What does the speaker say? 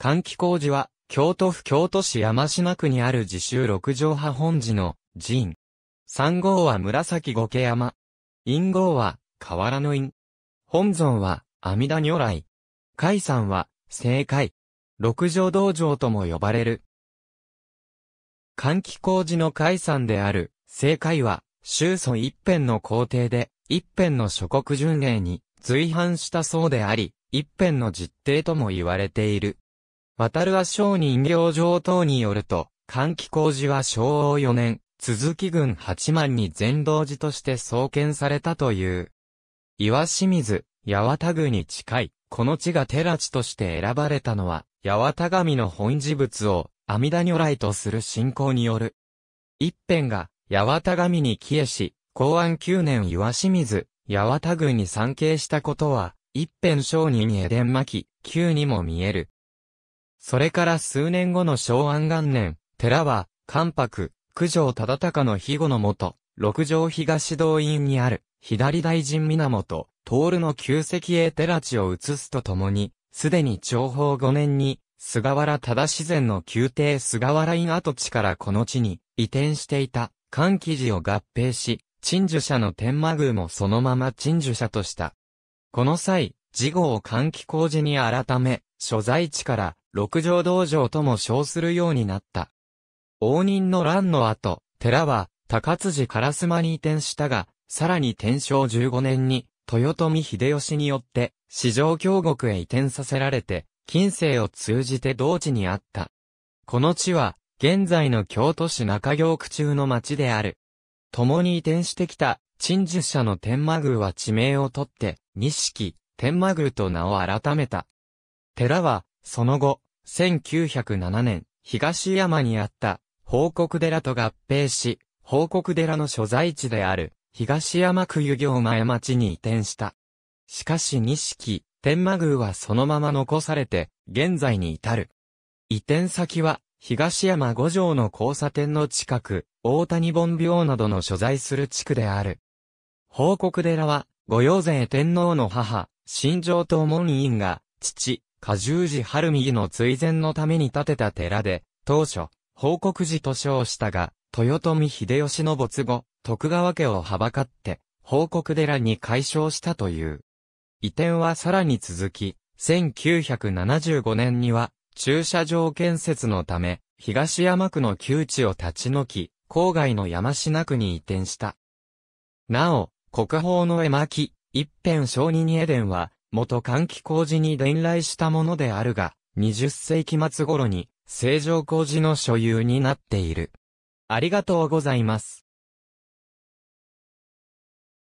換気工事は、京都府京都市山島区にある自習六条派本寺の寺院。三号は紫五毛山。陰号は河原の陰。本尊は阿弥陀如来。海山は正解。六条道場とも呼ばれる。換気工事の海山である正解は、宗祖一辺の皇帝で、一辺の諸国巡礼に随伴したそうであり、一辺の実定とも言われている。渡るは商人行場等によると、換気工事は昭和4年、鈴木軍八幡に全道寺として創建されたという。岩清水、八幡宮に近い、この地が寺地として選ばれたのは、八幡神の本事物を、阿弥陀如来とする信仰による。一辺が、八幡神に帰依し、公安9年岩清水、八幡宮に参詣したことは、一辺商人へ伝巻き、旧にも見える。それから数年後の昭安元年、寺は、関白、九条忠隆の庇護のもと、六条東道院にある、左大臣源、徹の旧跡へ寺地を移すとともに、すでに長宝5年に、菅原忠自然の宮廷菅原院跡地からこの地に移転していた関記寺を合併し、陳守者の天満宮もそのまま陳守者とした。この際、事後を関記工事に改め、所在地から六条道場とも称するようになった。応仁の乱の後、寺は、高辻烏丸に移転したが、さらに天正15年に、豊臣秀吉によって、四条京国へ移転させられて、近世を通じて同地にあった。この地は、現在の京都市中京区中の町である。共に移転してきた、陳述者の天満宮は地名をとって、錦、天満宮と名を改めた。寺は、その後、1907年、東山にあった、報告寺と合併し、報告寺の所在地である、東山区湯行前町に移転した。しかし錦、天満宮はそのまま残されて、現在に至る。移転先は、東山五条の交差点の近く、大谷本病などの所在する地区である。報告寺は、御用税天皇の母、新城東門院が、父、過重寺春右の追善のために建てた寺で、当初、報告寺と称したが、豊臣秀吉の没後、徳川家をはばかって、報告寺に改称したという。移転はさらに続き、1975年には、駐車場建設のため、東山区の旧地を立ち退き、郊外の山品区に移転した。なお、国宝の絵巻、一辺小二二絵伝は、元換気工事に伝来したものであるが、20世紀末頃に、正常工事の所有になっている。ありがとうございます。